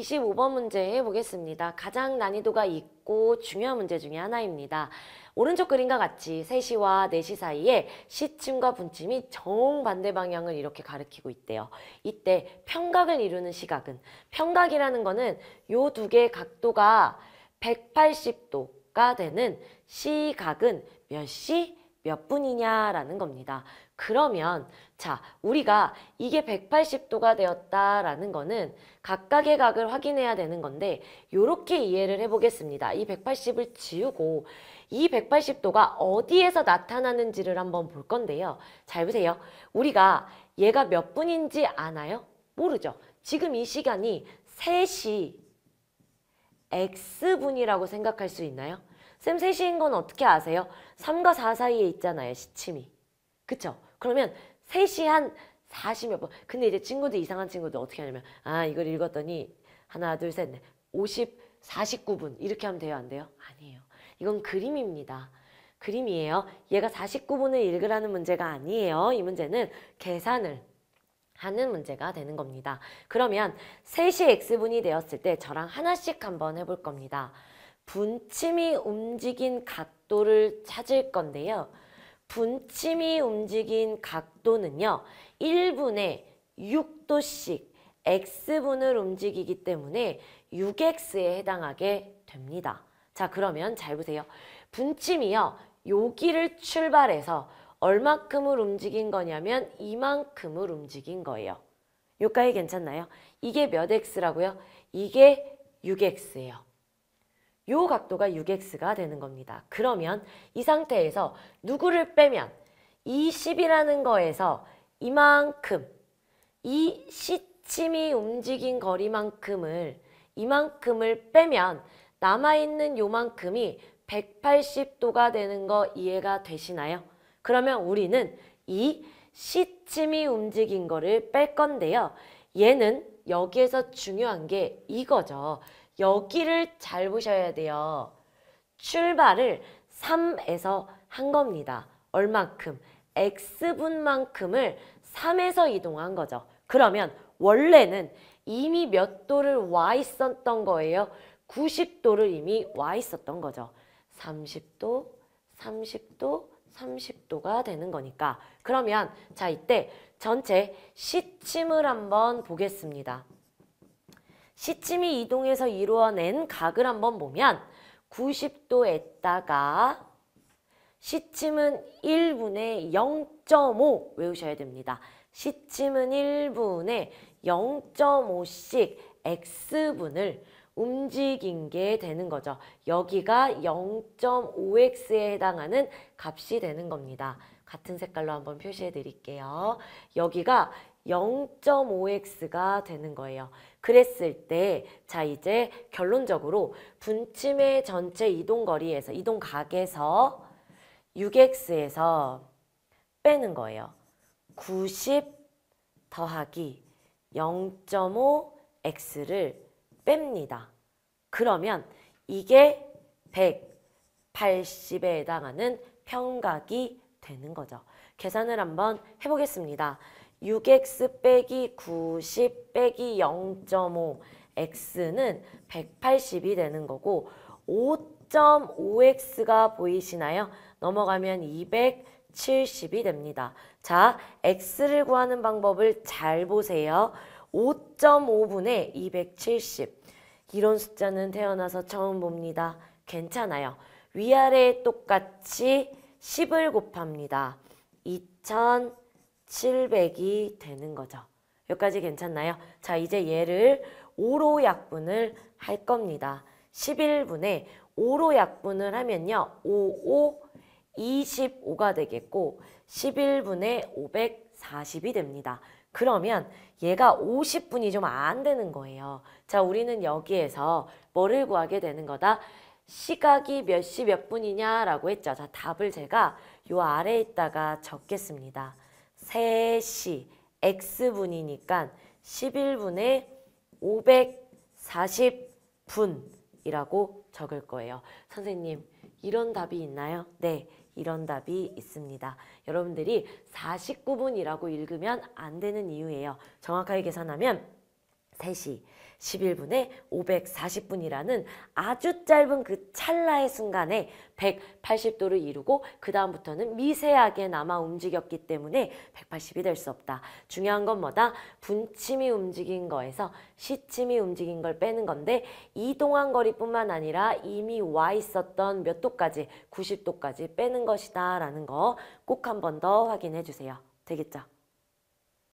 25번 문제 해 보겠습니다. 가장 난이도가 있고 중요한 문제 중의 하나입니다. 오른쪽 그림과 같이 3시와 4시 사이에 시침과 분침이 정반대 방향을 이렇게 가리키고 있대요. 이때 평각을 이루는 시각은 평각이라는 거는 요 두 개의 각도가 180도가 되는 시각은 몇 시, 몇 분이냐라는 겁니다. 그러면 자 우리가 이게 180도가 되었다라는 거는 각각의 각을 확인해야 되는 건데 이렇게 이해를 해보겠습니다. 이 180을 지우고 이 180도가 어디에서 나타나는지를 한번 볼 건데요. 잘 보세요. 우리가 얘가 몇 분인지 아나요? 모르죠. 지금 이 시간이 3시 X분이라고 생각할 수 있나요? 쌤 3시인 건 어떻게 아세요? 3과 4 사이에 있잖아요. 시침이. 그쵸? 그러면 3시 한 40 몇 번. 근데 이제 친구들 이상한 친구들 어떻게 하냐면 아 이걸 읽었더니 하나 둘 셋 넷 50, 49분 이렇게 하면 돼요 안 돼요? 아니에요. 이건 그림입니다. 그림이에요. 얘가 49분을 읽으라는 문제가 아니에요. 이 문제는 계산을 하는 문제가 되는 겁니다. 그러면 3시 x분이 되었을 때 저랑 하나씩 한번 해볼 겁니다. 분침이 움직인 각도를 찾을 건데요. 분침이 움직인 각도는요. 1분에 6도씩 x분을 움직이기 때문에 6x에 해당하게 됩니다. 자 그러면 잘 보세요. 분침이요. 여기를 출발해서 얼마큼을 움직인 거냐면 이만큼을 움직인 거예요. 요까에 괜찮나요? 이게 몇 x라고요? 이게 6x예요. 요 각도가 6x가 되는 겁니다. 그러면 이 상태에서 누구를 빼면 2 0이라는 거에서 이만큼 이 시침이 움직인 거리만큼을 이만큼을 빼면 남아있는 요만큼이 180도가 되는 거 이해가 되시나요? 그러면 우리는 이 시침이 움직인 거를 뺄 건데요. 얘는 여기에서 중요한 게 이거죠. 여기를 잘 보셔야 돼요. 출발을 3에서 한 겁니다. 얼만큼? x분만큼을 3에서 이동한 거죠. 그러면 원래는 이미 몇 도를 와 있었던 거예요? 90도를 이미 와 있었던 거죠. 30도, 30도, 30도가 되는 거니까. 그러면 자 이때 전체 시침을 한번 보겠습니다. 시침이 이동해서 이루어낸 각을 한번 보면 90도 에다가 시침은 1분의 0.5 외우셔야 됩니다. 시침은 1분의 0.5씩 x분을 움직인 게 되는 거죠. 여기가 0.5x에 해당하는 값이 되는 겁니다. 같은 색깔로 한번 표시해 드릴게요. 여기가 0.5x가 되는 거예요. 그랬을 때, 자, 이제 결론적으로 분침의 전체 이동거리에서, 이동각에서 6x에서 빼는 거예요. 90 더하기 0.5x를 뺍니다. 그러면 이게 180에 해당하는 평각이 되는 거죠. 계산을 한번 해보겠습니다. 6x 빼기 90 빼기 0.5 x는 180이 되는 거고 5.5x가 보이시나요? 넘어가면 270이 됩니다. 자, x를 구하는 방법을 잘 보세요. 5.5분의 270. 이런 숫자는 태어나서 처음 봅니다. 괜찮아요. 위아래 똑같이 10을 곱합니다. 2000 700이 되는 거죠. 여기까지 괜찮나요? 자 이제 얘를 5로 약분을 할 겁니다. 11분에 5로 약분을 하면요. 5, 5, 25가 되겠고 11분에 540이 됩니다. 그러면 얘가 50분이 좀 안 되는 거예요. 자 우리는 여기에서 뭐를 구하게 되는 거다? 시각이 몇 시 몇 분이냐라고 했죠. 자 답을 제가 요 아래에 있다가 적겠습니다. 3시 x분이니까 11분의 540분이라고 적을 거예요. 선생님 이런 답이 있나요? 네 이런 답이 있습니다. 여러분들이 49분이라고 읽으면 안 되는 이유예요. 정확하게 계산하면 3시 11분에 540분이라는 아주 짧은 그 찰나의 순간에 180도를 이루고 그 다음부터는 미세하게 남아 움직였기 때문에 180이 될 수 없다. 중요한 건 뭐다? 분침이 움직인 거에서 시침이 움직인 걸 빼는 건데 이동한 거리뿐만 아니라 이미 와 있었던 몇 도까지 90도까지 빼는 것이다 라는 거 꼭 한 번 더 확인해 주세요. 되겠죠?